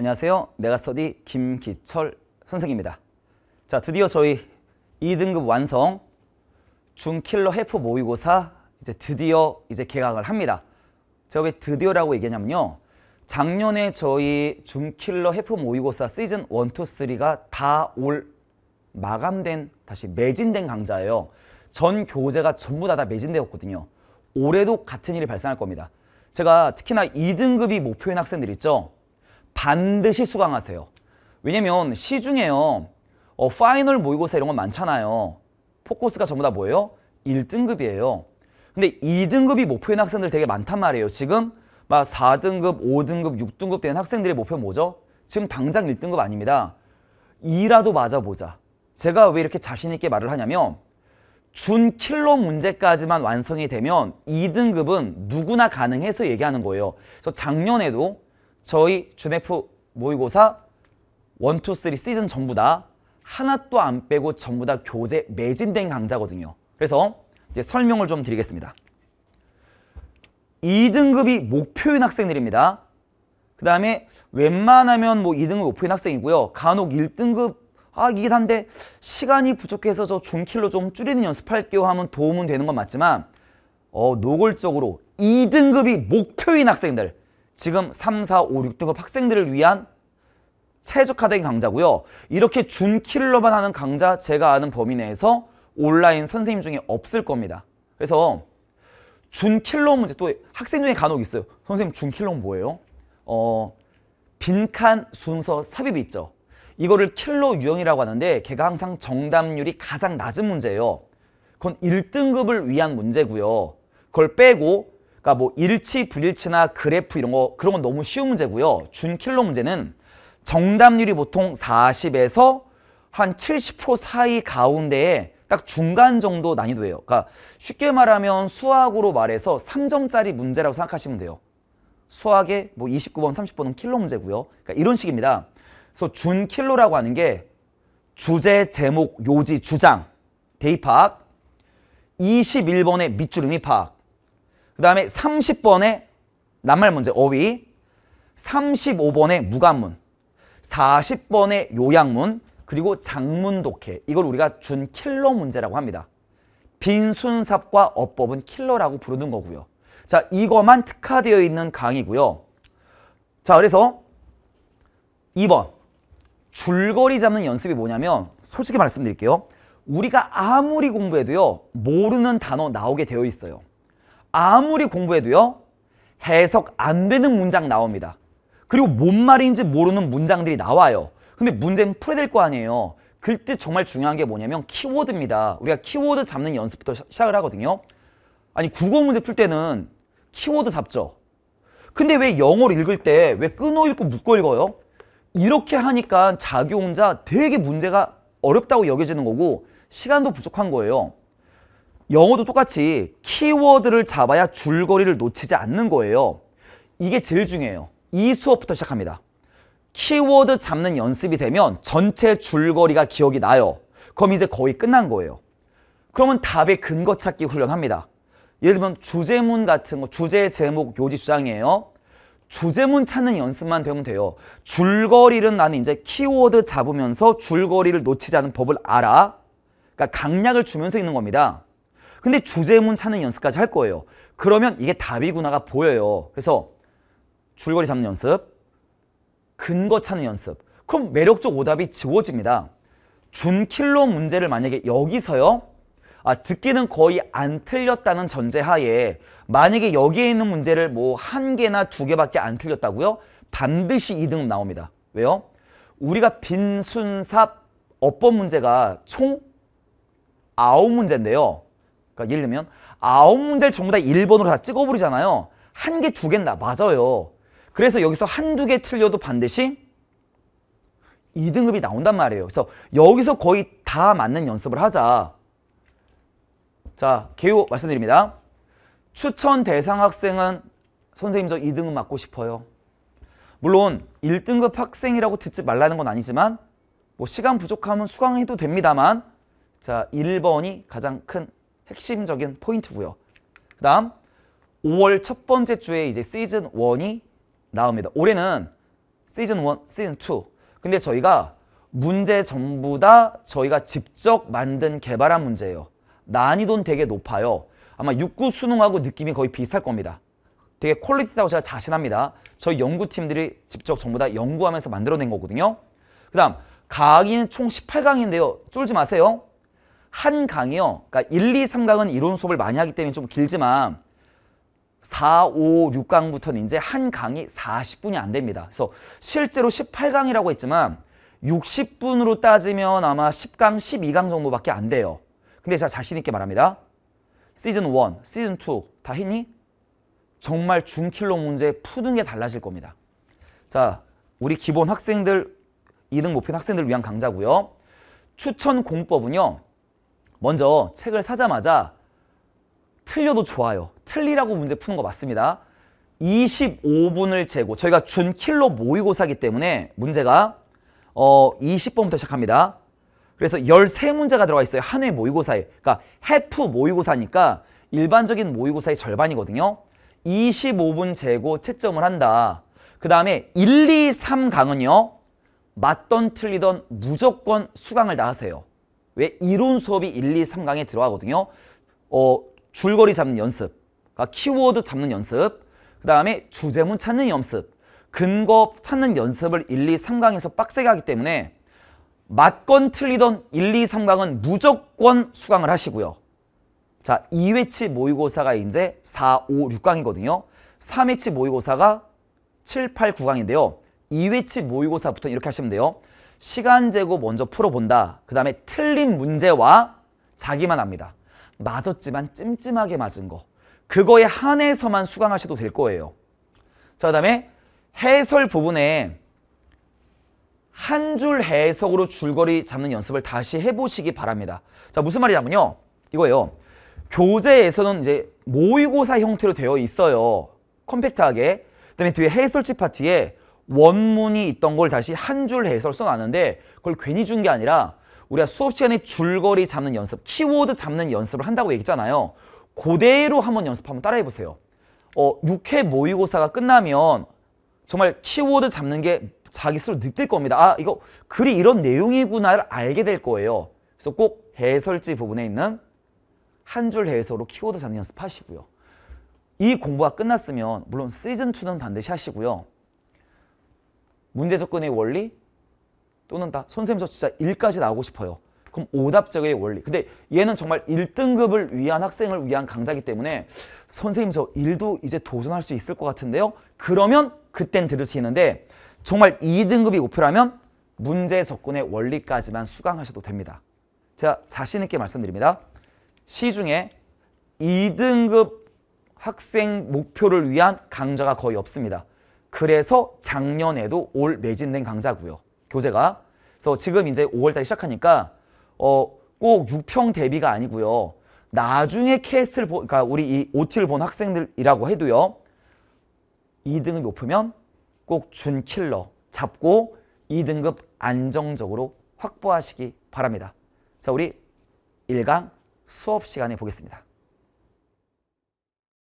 안녕하세요. 메가스터디 김기철 선생입니다. 자, 드디어 저희 2등급 완성 중킬러 해프 모의고사 이제 드디어 이제 개강을 합니다. 제가 왜 드디어라고 얘기냐면요. 작년에 저희 중킬러 해프 모의고사 시즌 1, 2, 3가 다 올 마감된 다시 매진된 강좌예요. 전 교재가 전부 다, 다 매진되었거든요. 올해도 같은 일이 발생할 겁니다. 제가 특히나 2등급이 목표인 학생들 있죠. 반드시 수강하세요. 왜냐면 시중에요. 어, 파이널 모의고사 이런 건 많잖아요. 포커스가 전부 다 뭐예요? 1등급이에요. 근데 2등급이 목표인 학생들 되게 많단 말이에요. 지금 막 4등급, 5등급, 6등급 되는 학생들의 목표 뭐죠? 지금 당장 1등급 아닙니다. 2라도 맞아보자. 제가 왜 이렇게 자신 있게 말을 하냐면 준 킬로 문제까지만 완성이 되면 2등급은 누구나 가능해서 얘기하는 거예요. 저 작년에도 저희 주네프 모의고사 1, 2, 3 시즌 전부 다 하나도 안 빼고 전부 다 교재 매진된 강좌거든요. 그래서 이제 설명을 좀 드리겠습니다. 2등급이 목표인 학생들입니다. 그 다음에 웬만하면 뭐 2등급 목표인 학생이고요. 간혹 1등급 아 이게 한데 시간이 부족해서 저 중킬로 좀 줄이는 연습할게요 하면 도움은 되는 건 맞지만 어 노골적으로 2등급이 목표인 학생들 지금 3, 4, 5, 6등급 학생들을 위한 최적화된 강좌고요. 이렇게 준킬러만 하는 강좌 제가 아는 범위 내에서 온라인 선생님 중에 없을 겁니다. 그래서 준킬러 문제 또 학생 중에 간혹 있어요. 선생님 준킬러 뭐예요? 어 빈칸 순서 삽입 있죠. 이거를 킬러 유형이라고 하는데 걔가 항상 정답률이 가장 낮은 문제예요. 그건 1등급을 위한 문제고요. 그걸 빼고 그러니까 뭐 일치, 불일치나 그래프 이런 거 그런 건 너무 쉬운 문제고요. 준킬러 문제는 정답률이 보통 40에서 한 70% 사이 가운데에 딱 중간 정도 난이도예요. 그러니까 쉽게 말하면 수학으로 말해서 3점짜리 문제라고 생각하시면 돼요. 수학의 뭐 29번, 30번은 킬로 문제고요. 그러니까 이런 식입니다. 그래서 준킬로라고 하는 게 주제, 제목, 요지, 주장, 대입 학 21번의 밑줄음이 파악, 그 다음에 3 0번의 낱말 문제 어휘 3 5번의 무관문 4 0번의 요양문 그리고 장문 독해 이걸 우리가 준 킬러 문제라고 합니다. 빈순삽과 어법은 킬러라고 부르는 거고요. 자 이거만 특화되어 있는 강의고요. 자 그래서 2번 줄거리 잡는 연습이 뭐냐면 솔직히 말씀드릴게요. 우리가 아무리 공부해도요 모르는 단어 나오게 되어 있어요. 아무리 공부해도요 해석 안 되는 문장 나옵니다. 그리고 뭔 말인지 모르는 문장들이 나와요. 근데 문제는 풀어야 될 거 아니에요. 그때 정말 중요한 게 뭐냐면 키워드입니다. 우리가 키워드 잡는 연습부터 시작을 하거든요. 아니 국어 문제 풀 때는 키워드 잡죠. 근데 왜 영어를 읽을 때 왜 끊어 읽고 묶어 읽어요? 이렇게 하니까 자기 혼자 되게 문제가 어렵다고 여겨지는 거고 시간도 부족한 거예요. 영어도 똑같이 키워드를 잡아야 줄거리를 놓치지 않는 거예요. 이게 제일 중요해요. 이 수업부터 시작합니다. 키워드 잡는 연습이 되면 전체 줄거리가 기억이 나요. 그럼 이제 거의 끝난 거예요. 그러면 답의 근거 찾기 훈련합니다. 예를 들면 주제문 같은 거, 주제 제목 요지 주장이에요. 주제문 찾는 연습만 되면 돼요. 줄거리는 나는 이제 키워드 잡으면서 줄거리를 놓치지 않는 법을 알아. 그러니까 강약을 주면서 있는 겁니다. 근데 주제문 찾는 연습까지 할 거예요. 그러면 이게 답이구나가 보여요. 그래서 줄거리 잡는 연습, 근거 찾는 연습. 그럼 매력적 오답이 지워집니다. 준킬로 문제를 만약에 여기서요. 아, 듣기는 거의 안 틀렸다는 전제하에 만약에 여기에 있는 문제를 뭐 한 개나 두 개밖에 안 틀렸다고요? 반드시 2등급 나옵니다. 왜요? 우리가 빈순삽 어법 문제가 총 9문제인데요. 그러니까 예를 들면 아홉 문제를 전부 다 1번으로 다 찍어버리잖아요. 한 개, 두개나 맞아요. 그래서 여기서 한두 개 틀려도 반드시 2등급이 나온단 말이에요. 그래서 여기서 거의 다 맞는 연습을 하자. 자, 개요 말씀드립니다. 추천 대상 학생은 선생님 저 2등급 맞고 싶어요. 물론 1등급 학생이라고 듣지 말라는 건 아니지만 뭐 시간 부족하면 수강해도 됩니다만 자 1번이 가장 큰 핵심적인 포인트고요. 그 다음 5월 첫 번째 주에 이제 시즌 1이 나옵니다. 올해는 시즌 1, 시즌 2. 근데 저희가 문제 전부 다 저희가 직접 만든 개발한 문제예요. 난이도는 되게 높아요. 아마 육구 수능하고 느낌이 거의 비슷할 겁니다. 되게 퀄리티다고 제가 자신합니다. 저희 연구팀들이 직접 전부 다 연구하면서 만들어낸 거거든요. 그 다음, 강의는 총 18강인데요. 쫄지 마세요. 한 강이요. 그러니까 1, 2, 3강은 이론 수업을 많이 하기 때문에 좀 길지만 4, 5, 6강부터는 이제 한 강이 40분이 안 됩니다. 그래서 실제로 18강이라고 했지만 60분으로 따지면 아마 10강, 12강 정도밖에 안 돼요. 근데 제가 자신 있게 말합니다. 시즌 1, 시즌 2 다 했니? 정말 중킬로 문제 푸는 게 달라질 겁니다. 자, 우리 기본 학생들, 2등 목표 학생들을 위한 강좌고요. 추천 공법은요. 먼저 책을 사자마자 틀려도 좋아요. 틀리라고 문제 푸는 거 맞습니다. 25분을 재고 저희가 준 킬로 모의고사기 때문에 문제가 어 20번부터 시작합니다. 그래서 13문제가 들어가 있어요. 한 회 모의고사에. 그러니까 해프 모의고사니까 일반적인 모의고사의 절반이거든요. 25분 재고 채점을 한다. 그 다음에 1, 2, 3강은요. 맞던 틀리던 무조건 수강을 다 하세요. 왜 이론 수업이 1, 2, 3강에 들어가거든요. 어, 줄거리 잡는 연습, 그러니까 키워드 잡는 연습, 그 다음에 주제문 찾는 연습, 근거 찾는 연습을 1, 2, 3강에서 빡세게 하기 때문에 맞건 틀리던 1, 2, 3강은 무조건 수강을 하시고요. 자, 2회치 모의고사가 이제 4, 5, 6강이거든요. 3회치 모의고사가 7, 8, 9강인데요. 2회치 모의고사부터 이렇게 하시면 돼요. 시간 제고 먼저 풀어본다. 그 다음에 틀린 문제와 자기만 합니다. 맞았지만 찜찜하게 맞은 거. 그거에 한해서만 수강하셔도 될 거예요. 자, 그 다음에 해설 부분에 한 줄 해석으로 줄거리 잡는 연습을 다시 해보시기 바랍니다. 자, 무슨 말이냐면요. 이거예요. 교재에서는 이제 모의고사 형태로 되어 있어요. 컴팩트하게. 그 다음에 뒤에 해설지 파티에 원문이 있던 걸 다시 한 줄 해설 써놨는데 그걸 괜히 준 게 아니라 우리가 수업 시간에 줄거리 잡는 연습, 키워드 잡는 연습을 한다고 얘기했잖아요. 그대로 한번 연습 한번 따라해보세요. 어, 6회 모의고사가 끝나면 정말 키워드 잡는 게 자기 스스로 느낄 겁니다. 아, 이거 글이 이런 내용이구나를 알게 될 거예요. 그래서 꼭 해설지 부분에 있는 한 줄 해설로 키워드 잡는 연습하시고요. 이 공부가 끝났으면 물론 시즌2는 반드시 하시고요. 문제 접근의 원리 또는 다 선생님 저 진짜 1까지 나오고 싶어요. 그럼 오답적의 원리. 근데 얘는 정말 1등급을 위한 학생을 위한 강좌기 이 때문에 선생님 저 1도 이제 도전할 수 있을 것 같은데요. 그러면 그땐 들으시는데 정말 2등급이 목표라면 문제 접근의 원리까지만 수강하셔도 됩니다. 제가 자신 있게 말씀드립니다. 시중에 2등급 학생 목표를 위한 강좌가 거의 없습니다. 그래서 작년에도 올 매진된 강좌고요. 교재가. 그래서 지금 이제 5월달에 시작하니까 어, 꼭 6평 대비가 아니고요. 나중에 캐스트를 보, 그러니까 우리 이 OT를 본 학생들이라고 해도요. 2등급 높으면 꼭 준킬러 잡고 2등급 안정적으로 확보하시기 바랍니다. 자, 우리 1강 수업 시간에 보겠습니다.